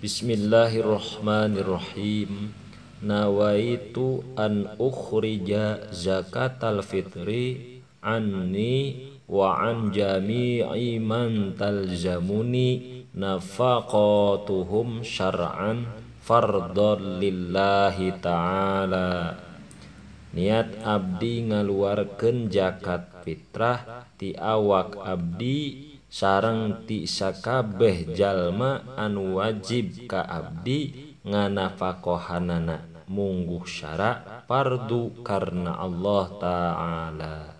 Bismillahirrahmanirrahim Nawaitu an ukhrija zakatal fitri anni wa an jami'i man talzamuni nafaqatuhum syar'an fardhon lillahi ta'ala Niat abdi ngaluarkan zakat fitrah ti awak abdi étant Sarang tisaka bejallma anuwajib ka’abdi ngana fakohanana, Munggusarak pardu karena Allah ta'ala.